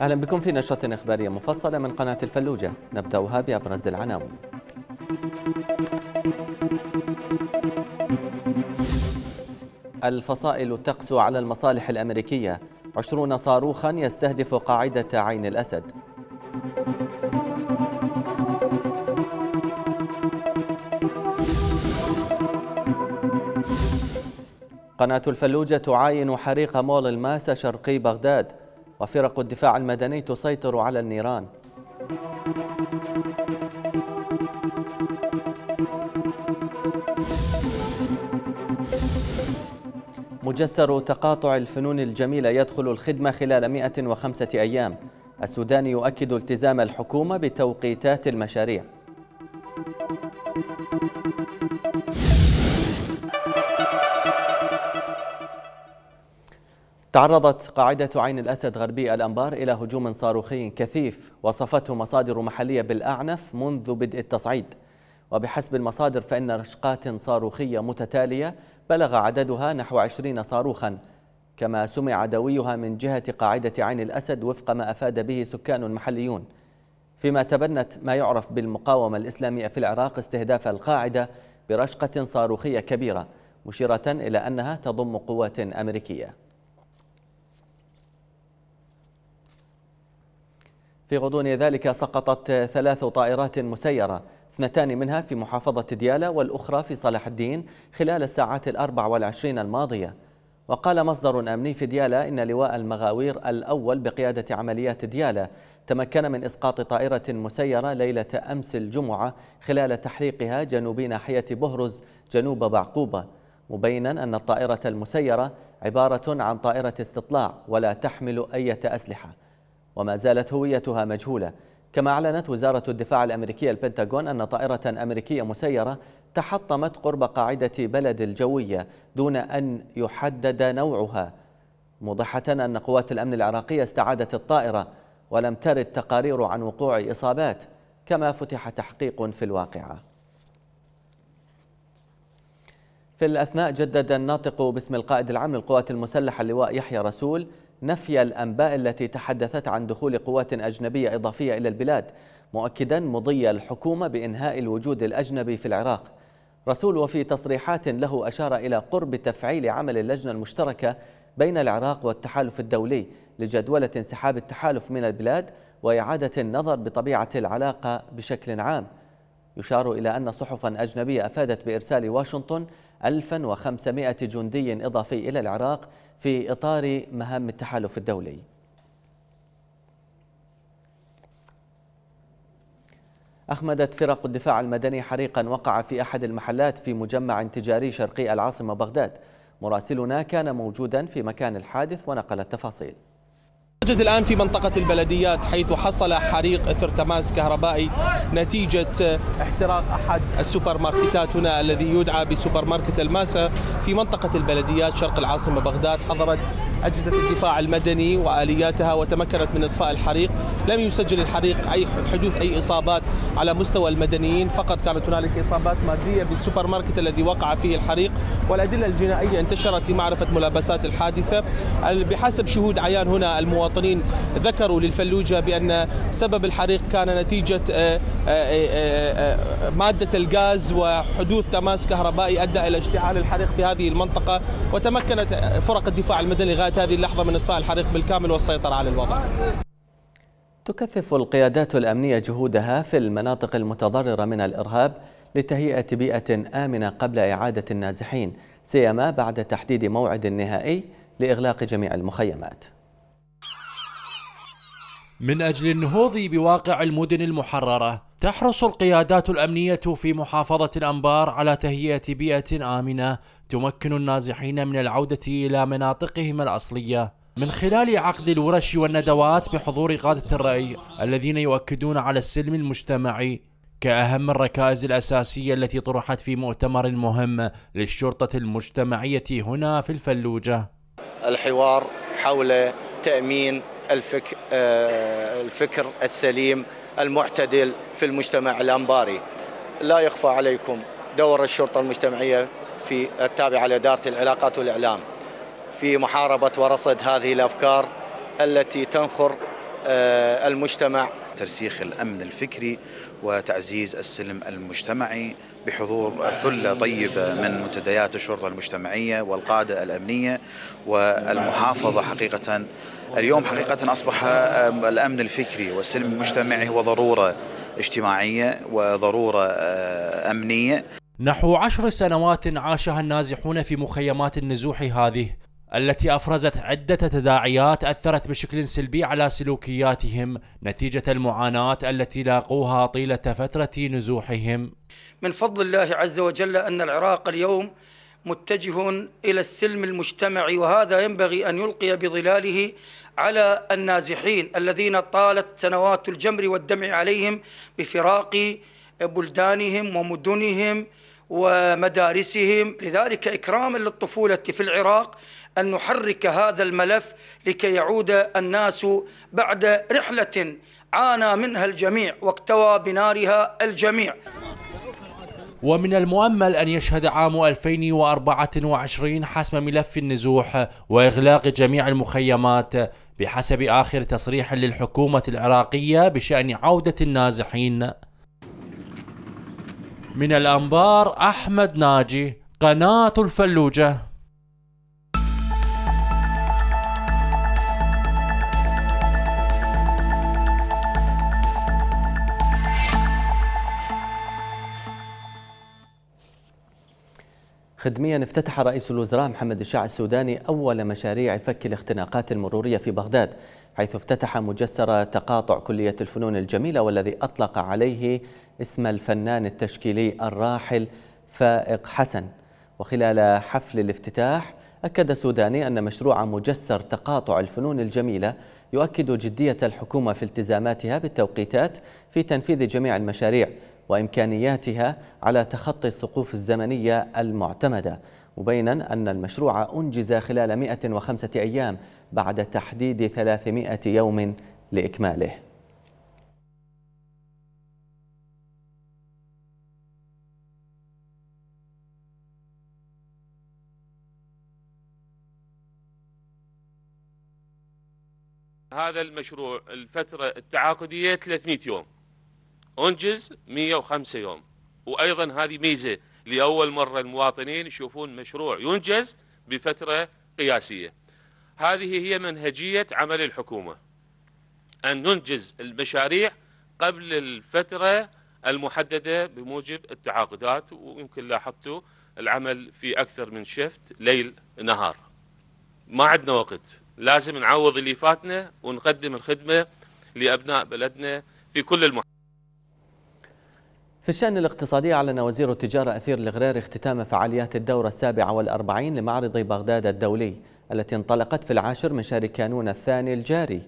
أهلا بكم في نشرة إخبارية مفصلة من قناة الفلوجة نبدأها بأبرز العناوين الفصائل تقسو على المصالح الأمريكية عشرون صاروخا يستهدف قاعدة عين الأسد قناة الفلوجة تعاين حريق مول الماسة شرقي بغداد وفرق الدفاع المدني تسيطر على النيران مجسر تقاطع الفنون الجميلة يدخل الخدمة خلال 105 أيام السودان يؤكد التزام الحكومة بتوقيتات المشاريع تعرضت قاعدة عين الأسد غربي الأنبار إلى هجوم صاروخي كثيف وصفته مصادر محلية بالأعنف منذ بدء التصعيد وبحسب المصادر فإن رشقات صاروخية متتالية بلغ عددها نحو 20 صاروخا كما سمع دويها من جهة قاعدة عين الأسد وفق ما أفاد به سكان محليون فيما تبنت ما يعرف بالمقاومة الإسلامية في العراق استهداف القاعدة برشقة صاروخية كبيرة مشيرة إلى أنها تضم قوات أمريكية في غضون ذلك سقطت ثلاث طائرات مسيرة اثنتان منها في محافظة ديالى والأخرى في صلاح الدين خلال الساعات الأربع والعشرين الماضية وقال مصدر أمني في ديالى إن لواء المغاوير الأول بقيادة عمليات ديالى تمكن من إسقاط طائرة مسيرة ليلة أمس الجمعة خلال تحريقها جنوب ناحية بهرز جنوب بعقوبة مبينا أن الطائرة المسيرة عبارة عن طائرة استطلاع ولا تحمل أي أسلحة وما زالت هويتها مجهولة كما أعلنت وزارة الدفاع الأمريكية البنتاغون أن طائرة أمريكية مسيرة تحطمت قرب قاعدة بلد الجوية دون أن يحدد نوعها موضحة أن قوات الأمن العراقية استعادت الطائرة ولم ترد تقارير عن وقوع إصابات كما فتح تحقيق في الواقعة في الأثناء جدد الناطق باسم القائد العام للقوات المسلحة اللواء يحيى رسول نفي الأنباء التي تحدثت عن دخول قوات أجنبية إضافية إلى البلاد مؤكدا مضي الحكومة بإنهاء الوجود الأجنبي في العراق رسول وفي تصريحات له أشار إلى قرب تفعيل عمل اللجنة المشتركة بين العراق والتحالف الدولي لجدولة انسحاب التحالف من البلاد وإعادة النظر بطبيعة العلاقة بشكل عام يشار إلى أن صحفا أجنبية أفادت بإرسال واشنطن 1500 جندي إضافي إلى العراق في إطار مهام التحالف الدولي أخمدت فرق الدفاع المدني حريقا وقع في أحد المحلات في مجمع تجاري شرقي العاصمة بغداد مراسلنا كان موجودا في مكان الحادث ونقل التفاصيل نجد الآن في منطقة البلديات حيث حصل حريق إثر تماس كهربائي نتيجة احتراق أحد السوبر ماركتات هنا الذي يدعى بسوبر ماركت الماسة في منطقة البلديات شرق العاصمة بغداد حضرت أجهزة الدفاع المدني وآلياتها وتمكنت من إطفاء الحريق لم يسجل الحريق أي حدوث أي إصابات على مستوى المدنيين فقط كانت هنالك إصابات مادية بالسوبر ماركت الذي وقع فيه الحريق والأدلة الجنائية انتشرت لمعرفة ملابسات الحادثة بحسب شهود عيان هنا المواطنين المواطنين ذكروا للفلوجة بأن سبب الحريق كان نتيجة آه، آه، آه، مادة الغاز وحدوث تماس كهربائي أدى إلى اشتعال الحريق في هذه المنطقة وتمكنت فرق الدفاع المدني لغاية هذه اللحظة من إطفاء الحريق بالكامل والسيطرة على الوضع تكثف القيادات الأمنية جهودها في المناطق المتضررة من الإرهاب لتهيئة بيئة آمنة قبل إعادة النازحين سيما بعد تحديد موعد نهائي لإغلاق جميع المخيمات من أجل النهوض بواقع المدن المحررة تحرص القيادات الأمنية في محافظة الأنبار على تهيئة بيئة آمنة تمكن النازحين من العودة إلى مناطقهم الأصلية من خلال عقد الورش والندوات بحضور قادة الرأي الذين يؤكدون على السلم المجتمعي كأهم الركائز الأساسية التي طرحت في مؤتمر مهم للشرطة المجتمعية هنا في الفلوجة الحوار حول تأمين الفك آه، الفكر السليم المعتدل في المجتمع الأنباري لا يخفى عليكم دور الشرطة المجتمعية في التابعة لإدارة العلاقات والإعلام في محاربة ورصد هذه الأفكار التي تنخر آه، المجتمع ترسيخ الأمن الفكري وتعزيز السلم المجتمعي بحضور ثلة طيبة من منتديات الشرطة المجتمعية والقادة الأمنية والمحافظة حقيقة اليوم حقيقة أصبح الأمن الفكري والسلم المجتمعي هو ضرورة اجتماعية وضرورة آه، أمنية نحو عشر سنوات عاشها النازحون في مخيمات النزوح هذه التي أفرزت عدة تداعيات أثرت بشكل سلبي على سلوكياتهم نتيجة المعاناة التي لاقوها طيلة فترة نزوحهم من فضل الله عز وجل أن العراق اليوم متجه إلى السلم المجتمعي وهذا ينبغي أن يلقي بظلاله على النازحين الذين طالت سنوات الجمر والدمع عليهم بفراق بلدانهم ومدنهم ومدارسهم لذلك إكراما للطفولة في العراق أن نحرك هذا الملف لكي يعود الناس بعد رحلة عانى منها الجميع واكتوى بنارها الجميع ومن المؤمل أن يشهد عام 2024 حسم ملف النزوح وإغلاق جميع المخيمات بحسب آخر تصريح للحكومة العراقية بشأن عودة النازحين من الأنبار أحمد ناجي قناة الفلوجة خدميا افتتح رئيس الوزراء محمد الشاع السوداني أول مشاريع فك الاختناقات المرورية في بغداد حيث افتتح مجسر تقاطع كلية الفنون الجميلة والذي أطلق عليه اسم الفنان التشكيلي الراحل فائق حسن وخلال حفل الافتتاح أكد السوداني أن مشروع مجسر تقاطع الفنون الجميلة يؤكد جدية الحكومة في التزاماتها بالتوقيتات في تنفيذ جميع المشاريع وإمكانياتها على تخطي السقوف الزمنية المعتمدة مبينا أن المشروع أنجز خلال 105 أيام بعد تحديد 300 يوم لإكماله هذا المشروع الفترة التعاقدية 300 يوم انجز 105 يوم وايضا هذه ميزه لاول مره المواطنين يشوفون مشروع ينجز بفتره قياسيه. هذه هي منهجيه عمل الحكومه. ان ننجز المشاريع قبل الفتره المحدده بموجب التعاقدات ويمكن لاحظتوا العمل في اكثر من شفت ليل نهار. ما عندنا وقت، لازم نعوض اللي فاتنا ونقدم الخدمه لابناء بلدنا في كل المحل. في الشأن الاقتصادي أعلن وزير التجارة أثير الغرير اختتام فعاليات الدورة السابعة والأربعين لمعرض بغداد الدولي التي انطلقت في العاشر من شهر كانون الثاني الجاري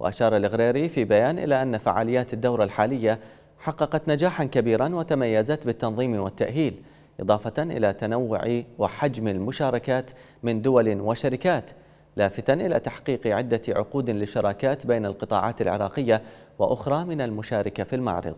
وأشار الغريري في بيان إلى أن فعاليات الدورة الحالية حققت نجاحا كبيرا وتميزت بالتنظيم والتأهيل إضافة إلى تنوع وحجم المشاركات من دول وشركات لافتا إلى تحقيق عدة عقود لشراكات بين القطاعات العراقية وأخرى من المشاركة في المعرض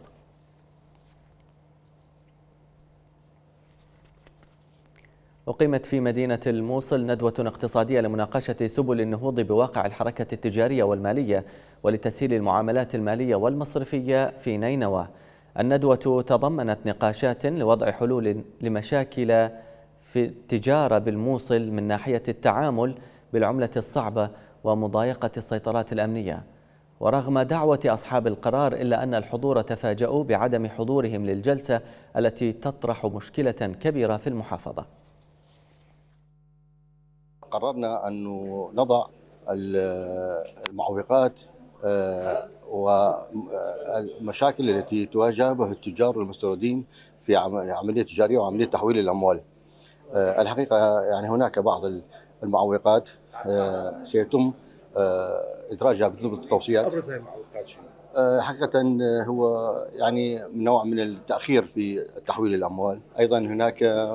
أقيمت في مدينة الموصل ندوة اقتصادية لمناقشة سبل النهوض بواقع الحركة التجارية والمالية ولتسهيل المعاملات المالية والمصرفية في نينوى الندوة تضمنت نقاشات لوضع حلول لمشاكل في التجارة بالموصل من ناحية التعامل بالعملة الصعبة ومضايقة السيطرات الأمنية ورغم دعوة أصحاب القرار إلا أن الحضور تفاجؤوا بعدم حضورهم للجلسة التي تطرح مشكلة كبيرة في المحافظة قررنا أن نضع المعوقات آه، والمشاكل التي تواجهها التجار والمستوردين في عملية تجارية وعملية تحويل الأموال آه، الحقيقة يعني هناك بعض المعوقات آه، سيتم إدراجها بضبط التوصيات أبرز المعوقات شنو؟ حقيقة هو يعني نوع من التأخير في تحويل الأموال أيضا هناك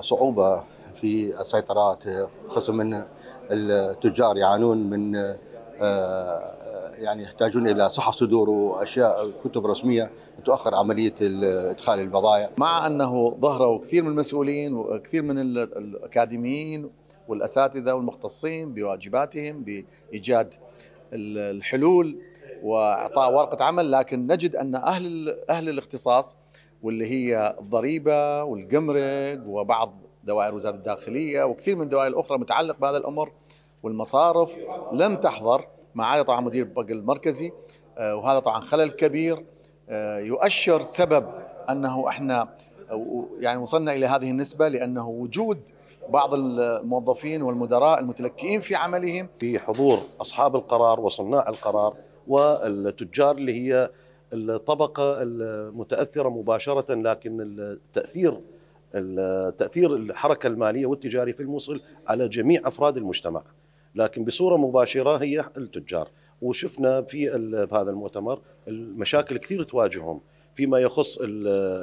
صعوبة في سيطراته خصوصا من التجار يعانون من آه، آه، يعني يحتاجون الى صحف صدور واشياء كتب رسميه تؤخر عمليه ادخال البضائع مع انه ظهروا كثير من المسؤولين وكثير من الاكاديميين والاساتذه والمختصين بواجباتهم بايجاد الحلول واعطاء ورقه عمل لكن نجد ان اهل اهل الاختصاص واللي هي الضريبه والقمرق وبعض دوائر وزاره الداخليه وكثير من الدوائر الاخرى متعلق بهذا الامر والمصارف لم تحضر عدا طبعا مدير البنك المركزي آه، وهذا طبعا خلل كبير آه، يؤشر سبب انه احنا آه، يعني وصلنا الى هذه النسبه لانه وجود بعض الموظفين والمدراء المتلكئين في عملهم في حضور اصحاب القرار وصناع القرار والتجار اللي هي الطبقه المتاثره مباشره لكن التاثير تاثير الحركه الماليه والتجاريه في الموصل على جميع افراد المجتمع لكن بصوره مباشره هي التجار وشفنا في هذا المؤتمر المشاكل كثير تواجههم فيما يخص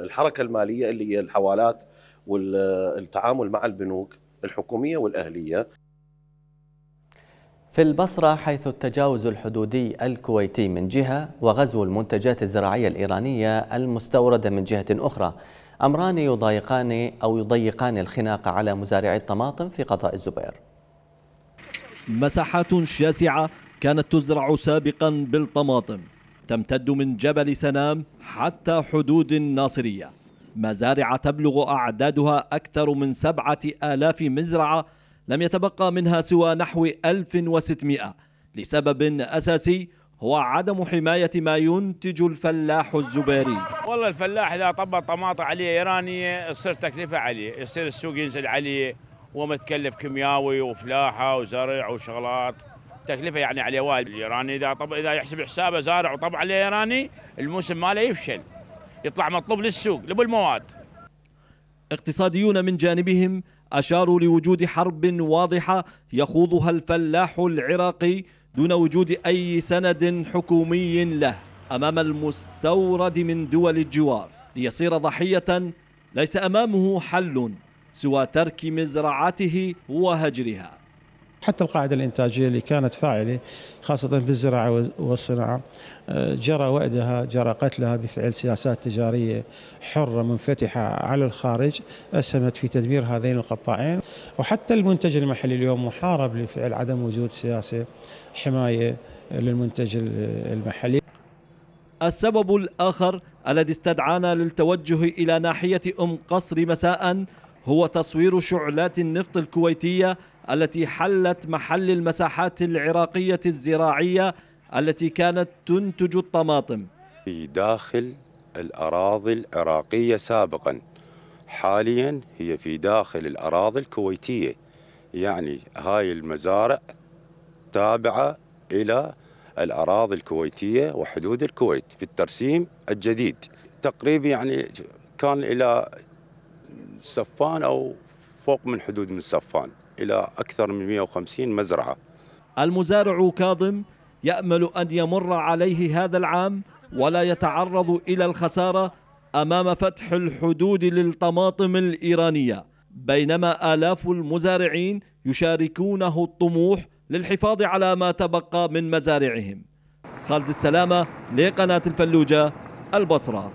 الحركه الماليه اللي هي الحوالات والتعامل مع البنوك الحكوميه والاهليه في البصرة حيث التجاوز الحدودي الكويتي من جهة وغزو المنتجات الزراعية الإيرانية المستوردة من جهة أخرى أمران يضايقان أو يضيقان الخناق على مزارعي الطماطم في قضاء الزبير مساحات شاسعة كانت تزرع سابقا بالطماطم تمتد من جبل سنام حتى حدود الناصرية مزارع تبلغ أعدادها أكثر من سبعة آلاف مزرعة لم يتبقى منها سوى نحو 1600 لسبب أساسي هو عدم حماية ما ينتج الفلاح الزبيري والله الفلاح إذا طبق طماطة عليه إيرانية تصير تكلفة عليه يصير السوق ينزل عليه ومتكلف كيمياوي وفلاحة وزرع وشغلات تكلفه يعني عليه وايد الايراني اذا طب اذا يحسب حسابه زارع وطبع عليه ايراني الموسم ماله يفشل يطلع مطلوب للسوق لبو المواد اقتصاديون من جانبهم اشاروا لوجود حرب واضحه يخوضها الفلاح العراقي دون وجود أي سند حكومي له أمام المستورد من دول الجوار ليصير ضحية ليس أمامه حل سوى ترك مزرعته وهجرها حتى القاعدة الإنتاجية اللي كانت فاعلة خاصة في الزراعة والصناعة آه، جرى وعدها جرى قتلها بفعل سياسات تجارية حرة منفتحة على الخارج أسهمت في تدمير هذين القطاعين وحتى المنتج المحلي اليوم محارب لفعل عدم وجود سياسة حمايه للمنتج المحلي السبب الآخر الذي استدعانا للتوجه إلى ناحية أم قصر مساء هو تصوير شعلات النفط الكويتية التي حلت محل المساحات العراقية الزراعية التي كانت تنتج الطماطم في داخل الأراضي العراقية سابقا حاليا هي في داخل الأراضي الكويتية يعني هاي المزارع التابعة إلى الأراضي الكويتية وحدود الكويت في الترسيم الجديد تقريبا يعني كان إلى سفان أو فوق من حدود من سفان إلى أكثر من 150 مزرعة المزارع كاظم يأمل أن يمر عليه هذا العام ولا يتعرض إلى الخسارة أمام فتح الحدود للطماطم الإيرانية بينما آلاف المزارعين يشاركونه الطموح للحفاظ على ما تبقى من مزارعهم خالد السلامة لقناة الفلوجة البصرة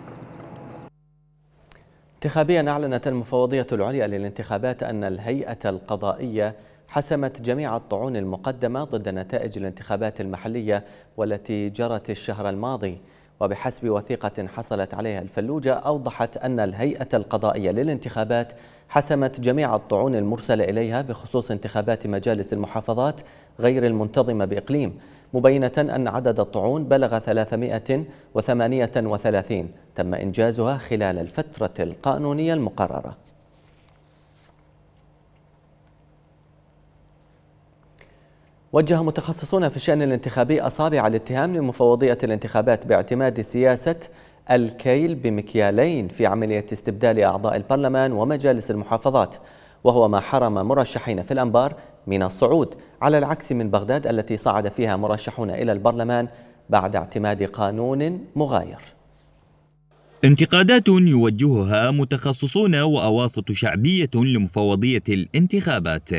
انتخابيا أعلنت المفوضية العليا للانتخابات أن الهيئة القضائية حسمت جميع الطعون المقدمة ضد نتائج الانتخابات المحلية والتي جرت الشهر الماضي وبحسب وثيقة حصلت عليها الفلوجة أوضحت أن الهيئة القضائية للانتخابات حسمت جميع الطعون المرسلة إليها بخصوص انتخابات مجالس المحافظات غير المنتظمة بإقليم مبينة أن عدد الطعون بلغ 338 تم إنجازها خلال الفترة القانونية المقررة وجه متخصصون في الشأن الانتخابي أصابع الاتهام لمفوضية الانتخابات باعتماد سياسة الكيل بمكيالين في عملية استبدال أعضاء البرلمان ومجالس المحافظات وهو ما حرم مرشحين في الأنبار من الصعود على العكس من بغداد التي صعد فيها مرشحون إلى البرلمان بعد اعتماد قانون مغاير انتقادات يوجهها متخصصون وأواسط شعبية لمفوضية الانتخابات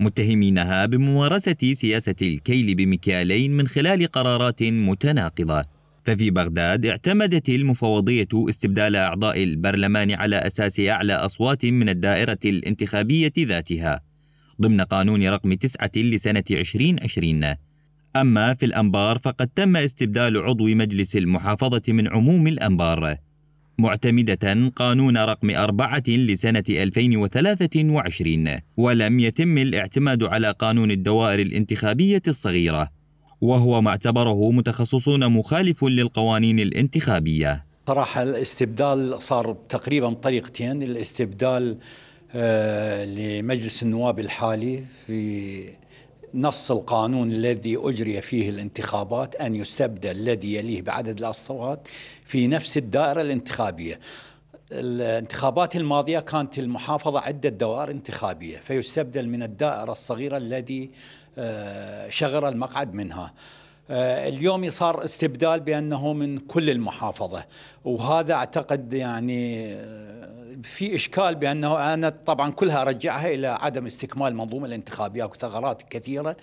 متهمينها بممارسة سياسة الكيل بمكيالين من خلال قرارات متناقضة ففي بغداد اعتمدت المفوضية استبدال أعضاء البرلمان على أساس أعلى أصوات من الدائرة الانتخابية ذاتها ضمن قانون رقم تسعه لسنة 2020 أما في الأنبار فقد تم استبدال عضو مجلس المحافظة من عموم الأنبار معتمدة قانون رقم أربعة لسنة 2023 ولم يتم الاعتماد على قانون الدوائر الانتخابية الصغيرة وهو ما اعتبره متخصصون مخالف للقوانين الانتخابية صراحة الاستبدال صار تقريبا بطريقتين الاستبدال آه، لمجلس النواب الحالي في نص القانون الذي أجري فيه الانتخابات أن يستبدل الذي يليه بعدد الأصوات في نفس الدائرة الانتخابية الانتخابات الماضية كانت المحافظة عدة دوائر انتخابية فيستبدل من الدائرة الصغيرة الذي آه، شغر المقعد منها آه، اليوم صار استبدال بانه من كل المحافظه وهذا اعتقد يعني آه، في اشكال بانه انا طبعا كلها ارجعها الى عدم استكمال المنظومه الانتخابيه وثغرات كثيره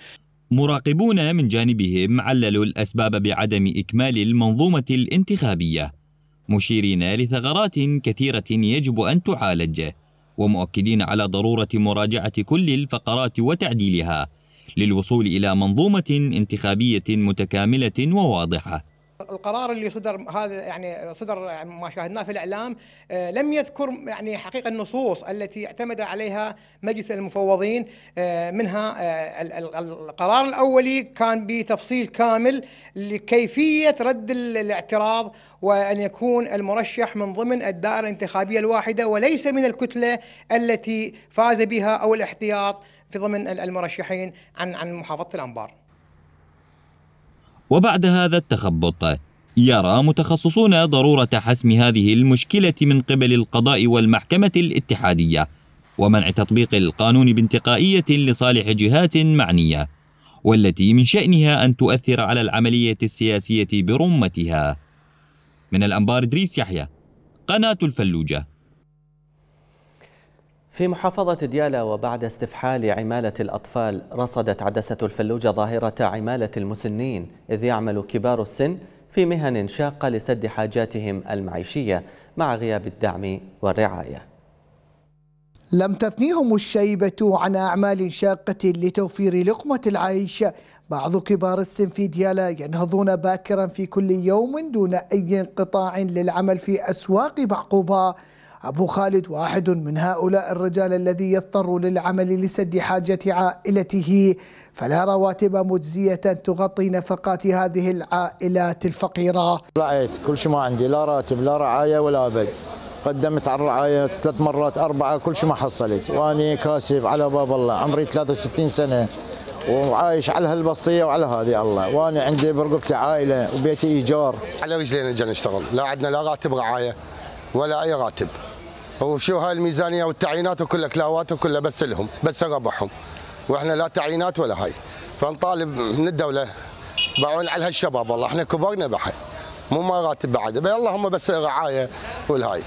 مراقبون من جانبهم عللوا الاسباب بعدم اكمال المنظومه الانتخابيه مشيرين لثغرات كثيره يجب ان تعالج ومؤكدين على ضروره مراجعه كل الفقرات وتعديلها للوصول إلى منظومة انتخابية متكاملة وواضحة القرار اللي صدر هذا يعني صدر ما شاهدناه في الاعلام آه، لم يذكر يعني حقيقه النصوص التي اعتمد عليها مجلس المفوضين آه، منها آه، القرار الاولي كان بتفصيل كامل لكيفيه رد الاعتراض وان يكون المرشح من ضمن الدائره الانتخابيه الواحده وليس من الكتله التي فاز بها او الاحتياط في ضمن المرشحين عن عن محافظه الانبار. وبعد هذا التخبط يرى متخصصون ضروره حسم هذه المشكله من قبل القضاء والمحكمه الاتحاديه ومنع تطبيق القانون بانتقائيه لصالح جهات معنيه والتي من شانها ان تؤثر على العمليه السياسيه برمتها. من الانبار ادريس يحيى قناه الفلوجه في محافظة ديالى وبعد استفحال عمالة الأطفال رصدت عدسة الفلوجة ظاهرة عمالة المسنين إذ يعمل كبار السن في مهن شاقة لسد حاجاتهم المعيشية مع غياب الدعم والرعاية لم تثنيهم الشيبة عن أعمال شاقة لتوفير لقمة العيش بعض كبار السن في ديالا ينهضون باكرا في كل يوم دون أي انقطاع للعمل في أسواق بعقوبة أبو خالد واحد من هؤلاء الرجال الذي يضطر للعمل لسد حاجة عائلته فلا رواتب مجزية تغطي نفقات هذه العائلات الفقيرة طلعت كل شيء ما عندي لا راتب لا رعاية ولا أبد قدمت على الرعاية ثلاث مرات أربعة كل شيء ما حصلت واني كاسب على باب الله عمري 63 سنة وعايش على هالبسطية وعلى هذه الله وأنا عندي برقبتي عائلة وبيتي إيجار على رجلينا نجي نشتغل لا عندنا لا راتب رعاية ولا أي راتب وشو هاي الميزانيه والتعيينات وكلها كلاوات وكلها بس لهم بس ربحهم واحنا لا تعيينات ولا هاي فنطالب من الدوله باعون على هالشباب والله احنا كبرنا بحي مو ما راتب بعد اللهم بس رعايه والهاي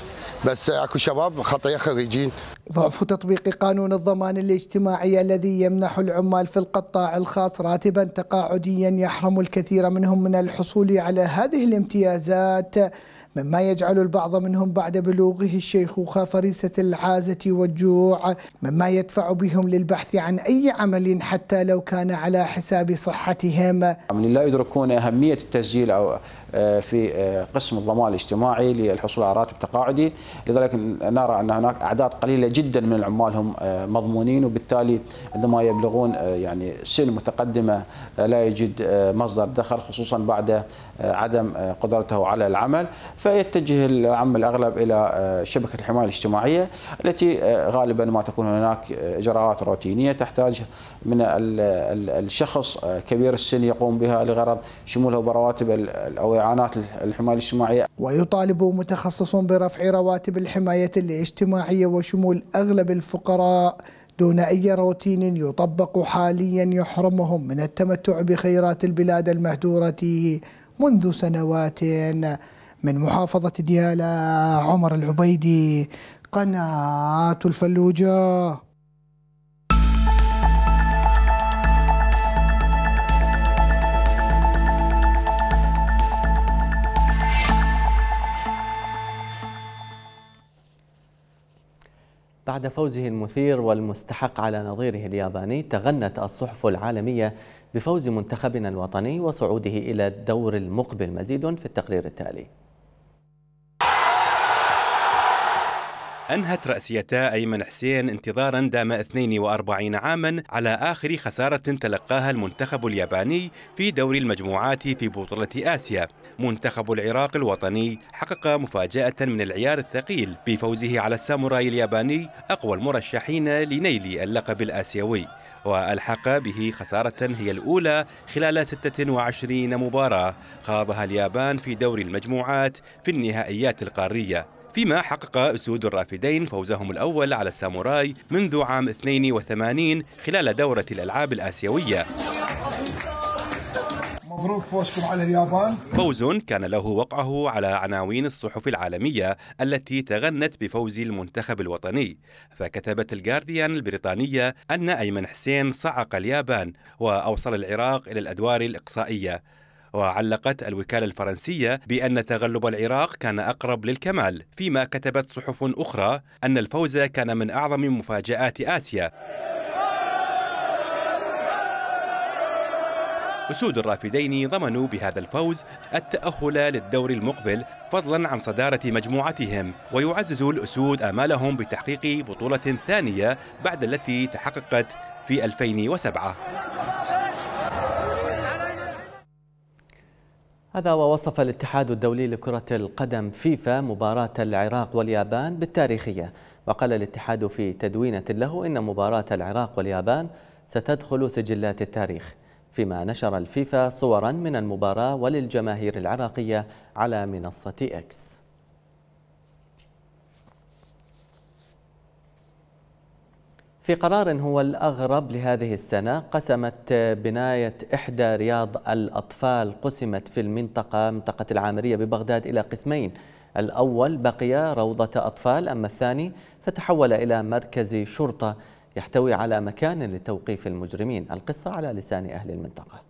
بس اكو شباب خطيه خريجين ضعف تطبيق قانون الضمان الاجتماعي الذي يمنح العمال في القطاع الخاص راتبا تقاعديا يحرم الكثير منهم من الحصول على هذه الامتيازات مما يجعل البعض منهم بعد بلوغه الشيخوخة فريسة العازة والجوع مما يدفع بهم للبحث عن أي عمل حتى لو كان على حساب صحتهم من لا يدركون أهمية التسجيل أو آه، في آه، قسم الضمان الاجتماعي للحصول على راتب تقاعدي لذلك نرى أن هناك أعداد قليلة جدا من العمال هم آه، مضمونين وبالتالي عندما يبلغون يعني سن متقدمة لا يجد مصدر دخل خصوصا بعد عدم قدرته على العمل فيتجه العم الأغلب إلى شبكة الحماية الاجتماعية التي غالبا ما تكون هناك إجراءات روتينية تحتاج من الشخص كبير السن يقوم بها لغرض شموله برواتب أو وإعانات الحماية الاجتماعية ويطالب متخصص برفع رواتب الحماية الاجتماعية وشمول أغلب الفقراء دون أي روتين يطبق حاليا يحرمهم من التمتع بخيرات البلاد المهدورة منذ سنوات من محافظة ديالى عمر العبيدي قناة الفلوجة بعد فوزه المثير والمستحق على نظيره الياباني تغنت الصحف العالمية بفوز منتخبنا الوطني وصعوده إلى الدور المقبل مزيد في التقرير التالي أنهت رأسيتا أيمن حسين انتظارا دام 42 عاما على آخر خسارة تلقاها المنتخب الياباني في دوري المجموعات في بطولة آسيا منتخب العراق الوطني حقق مفاجأة من العيار الثقيل بفوزه على الساموراي الياباني أقوى المرشحين لنيل اللقب الآسيوي وألحق به خسارة هي الأولى خلال 26 مباراة خاضها اليابان في دوري المجموعات في النهائيات القارية فيما حقق أسود الرافدين فوزهم الأول على الساموراي منذ عام 82 خلال دورة الألعاب الآسيوية مبروك فوزكم على اليابان فوز كان له وقعه على عناوين الصحف العالمية التي تغنت بفوز المنتخب الوطني فكتبت الجارديان البريطانية أن أيمن حسين صعق اليابان وأوصل العراق إلى الأدوار الإقصائية وعلقت الوكالة الفرنسية بأن تغلب العراق كان أقرب للكمال فيما كتبت صحف أخرى أن الفوز كان من أعظم مفاجآت آسيا أسود الرافدين ضمنوا بهذا الفوز التأهل للدور المقبل فضلا عن صدارة مجموعتهم ويعزز الأسود آمالهم بتحقيق بطولة ثانية بعد التي تحققت في 2007 هذا ووصف الاتحاد الدولي لكرة القدم فيفا مباراة العراق واليابان بالتاريخية وقال الاتحاد في تدوينة له إن مباراة العراق واليابان ستدخل سجلات التاريخ فيما نشر الفيفا صورا من المباراة وللجماهير العراقية على منصة إكس في قرار هو الأغرب لهذه السنة قسمت آه، بناية إحدى رياض الأطفال قسمت في المنطقة منطقة العامرية ببغداد إلى قسمين الأول بقي روضة أطفال أما الثاني فتحول إلى مركز شرطة يحتوي على مكان لتوقيف المجرمين القصة على لسان أهل المنطقة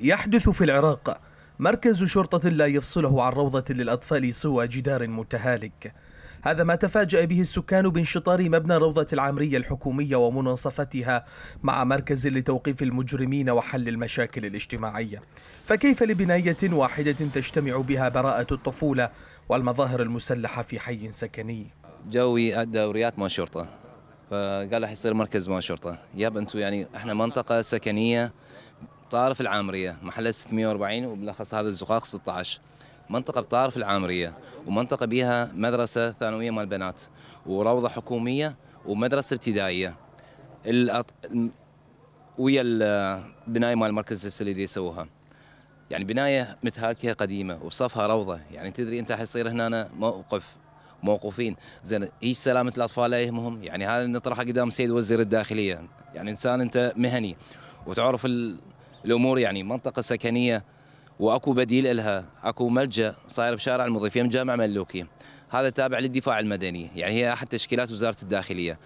يحدث في العراق مركز شرطة لا يفصله عن روضة للأطفال سوى جدار متهالك هذا ما تفاجأ به السكان بانشطار مبنى روضة العامرية الحكومية ومناصفتها مع مركز لتوقيف المجرمين وحل المشاكل الاجتماعية فكيف لبناية واحدة تجتمع بها براءة الطفولة والمظاهر المسلحة في حي سكني جوي الدوريات ما شرطة فقال راح يصير مركز ما شرطة ياب انتم يعني احنا منطقة سكنية طارف العامرية محل 640 وبالأخص هذا الزقاق 16 منطقة بطارف العامرية ومنطقة بيها مدرسة ثانوية مال بنات وروضة حكومية ومدرسة ابتدائية الأط... ويا البناية مال مركز السلسلة اللي يسووها يعني بناية متهالكة قديمة وصفها روضة يعني تدري أنت حيصير هنا موقف موقوفين زين ايش سلامة الأطفال لا يهمهم يعني هذا نطرحه قدام سيد وزير الداخلية يعني إنسان أنت مهني وتعرف الأمور يعني منطقة سكنية واكو بديل لها اكو ملجا صاير بشارع المضيفين جامع ملوكي هذا تابع للدفاع المدني يعني هي احد تشكيلات وزاره الداخليه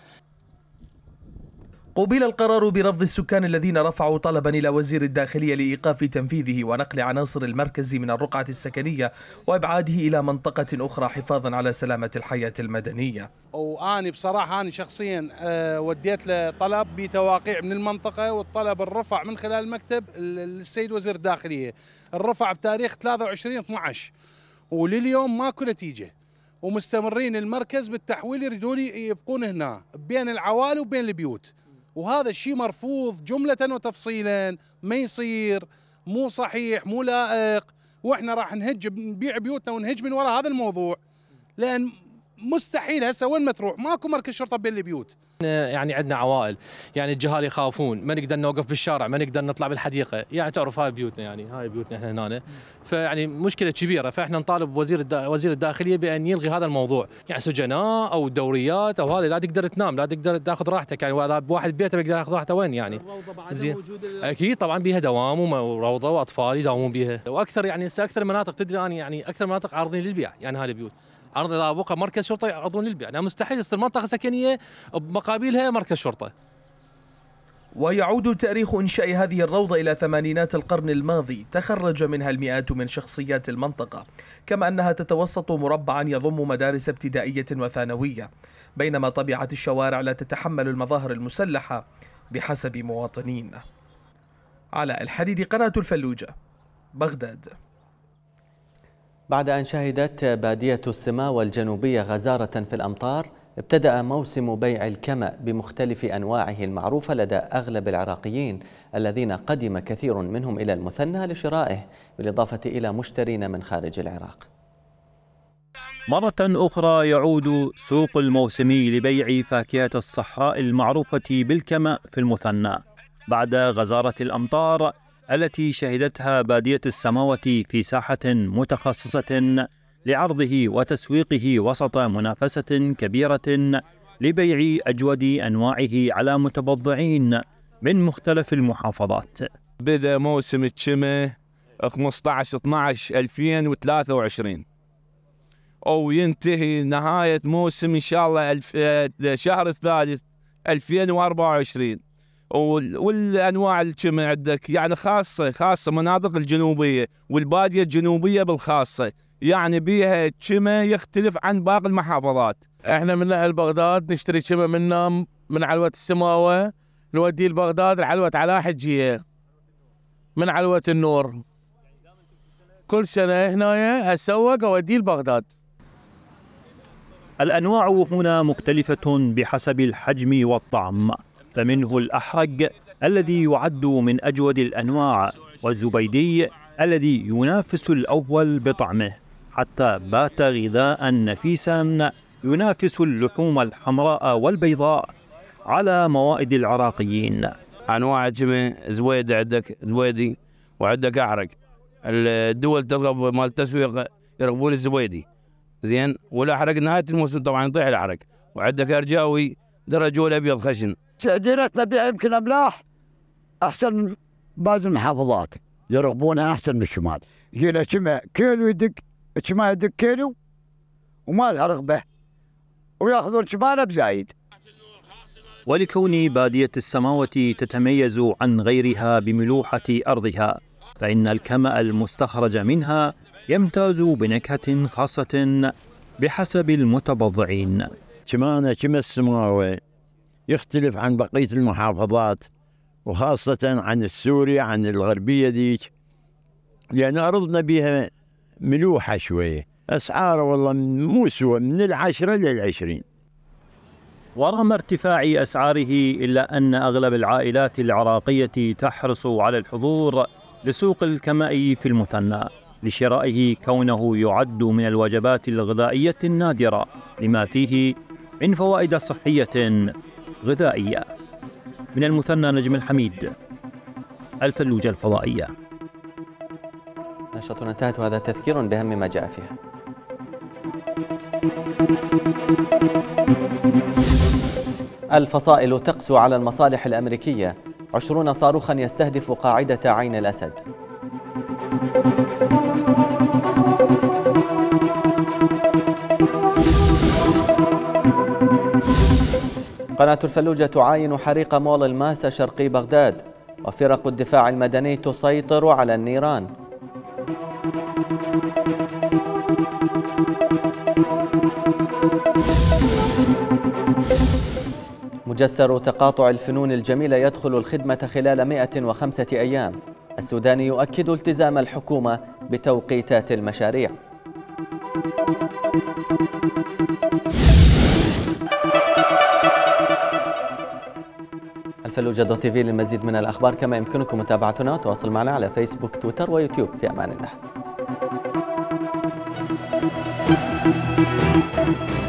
قُبل القرار برفض السكان الذين رفعوا طلبا إلى وزير الداخلية لإيقاف تنفيذه ونقل عناصر المركز من الرقعة السكنية وإبعاده إلى منطقة أخرى حفاظا على سلامة الحياة المدنية وأني بصراحة أنا شخصيا آه، وديت له طلب بتواقيع من المنطقة والطلب الرفع من خلال المكتب للسيد وزير الداخلية الرفع بتاريخ 23 12 ولليوم ماكو نتيجة ومستمرين المركز بالتحويل يريدون يبقون هنا بين العوالي وبين البيوت وهذا الشيء مرفوض جملة وتفصيلا ما يصير مو صحيح مو لائق واحنا راح نهج نبيع بيوتنا ونهج من وراء هذا الموضوع لان مستحيل هسه وين ما تروح ماكو مركز شرطه بين البيوت يعني عندنا عوائل يعني الجهال يخافون ما نقدر نوقف بالشارع ما نقدر نطلع بالحديقه يعني تعرف هاي بيوتنا يعني هاي بيوتنا احنا هنا فيعني مشكله كبيره فاحنا نطالب وزير وزير الداخليه بان يلغي هذا الموضوع يعني سجناء او دوريات او هذا لا تقدر تنام لا تقدر تاخذ راحتك يعني واحد بيته بيقدر ياخذ راحته وين يعني اكيد طبعا بيها دوام وروضه واطفال يداومون بيها واكثر يعني هسه اكثر مناطق تدري انا يعني اكثر مناطق عارضين للبيع يعني هاي البيوت عرض اذا بقى مركز شرطه يعرضون للبيع يعني مستحيل يصير منطقه سكنيه بمقابلها مركز شرطه ويعود تاريخ إنشاء هذه الروضة إلى ثمانينات القرن الماضي تخرج منها المئات من شخصيات المنطقة كما أنها تتوسط مربعا يضم مدارس ابتدائية وثانوية بينما طبيعة الشوارع لا تتحمل المظاهر المسلحة بحسب مواطنين على الحديد قناة الفلوجة بغداد بعد أن شهدت بادية السماوة الجنوبية غزارة في الأمطار ابتدأ موسم بيع الكمأ بمختلف أنواعه المعروفة لدى أغلب العراقيين الذين قدم كثير منهم إلى المثنى لشرائه بالإضافة إلى مشترين من خارج العراق مرة أخرى يعود سوق الموسمي لبيع فاكهة الصحراء المعروفة بالكمأ في المثنى بعد غزارة الأمطار التي شهدتها بادية السماوة في ساحة متخصصة لعرضه وتسويقه وسط منافسة كبيرة لبيع أجود أنواعه على متبضعين من مختلف المحافظات بدأ موسم الشمة 15 12 2023 أو ينتهي نهاية موسم إن شاء الله الف... آه، شهر الثالث 2024 والانواع اللي كم عندك يعني خاصه خاصه مناطق الجنوبيه والباديه الجنوبيه بالخاصه يعني بيها كمه يختلف عن باقي المحافظات. احنا من اهل بغداد نشتري كمه من من علوه السماوه نوديه لبغداد لعلوه على حجيه من علوه النور. كل سنه هنا اسوق اوديه لبغداد. الانواع هنا مختلفه بحسب الحجم والطعم. فمنه الأحرج الذي يعد من أجود الأنواع والزبيدي الذي ينافس الأول بطعمه حتى بات غذاء نفيسا ينافس اللحوم الحمراء والبيضاء على موائد العراقيين أنواع جمع زويد عندك زويدي وعندك أحرق الدول ترغب مال التسويق يرغبون الزبيدي زين والأحرق نهاية الموسم طبعا يطيح الأحرق وعندك أرجاوي درجة الأبيض خشن ديرتنا بها يمكن املاح احسن من بعض المحافظات يرغبونها احسن من الشمال يجينا شمع كيلو يدق الشمال يدق كيلو وما لها رغبه وياخذون شمال بزايد ولكون بادية السماوة تتميز عن غيرها بملوحة أرضها فإن الكمأ المستخرج منها يمتاز بنكهة خاصة بحسب المتبضعين شمانة شم السماوة يختلف عن بقية المحافظات وخاصة عن السورية عن الغربية ذيك لأن أرضنا بها ملوحة شوية أسعار والله مو سوى من العشرة للعشرين ورغم ارتفاع أسعاره إلا أن أغلب العائلات العراقية تحرص على الحضور لسوق الكمائي في المثنى لشرائه كونه يعد من الوجبات الغذائية النادرة لما فيه من فوائد صحية غذائية من المثنى نجم الحميد الفلوجة الفضائية نشرتنا انتهت وهذا تذكير بأهم ما جاء فيها الفصائل تقسو على المصالح الأمريكية عشرون صاروخا يستهدف قاعدة عين الأسد قناة الفلوجة تعاين حريق مول الماسة شرقي بغداد وفرق الدفاع المدني تسيطر على النيران مجسر تقاطع الفنون الجميلة يدخل الخدمة خلال 105 أيام السوداني يؤكد التزام الحكومة بتوقيتات المشاريع فلوجة دوت تيفي للمزيد من الأخبار كما يمكنكم متابعتنا وتواصل معنا على فيسبوك تويتر ويوتيوب في أمان الله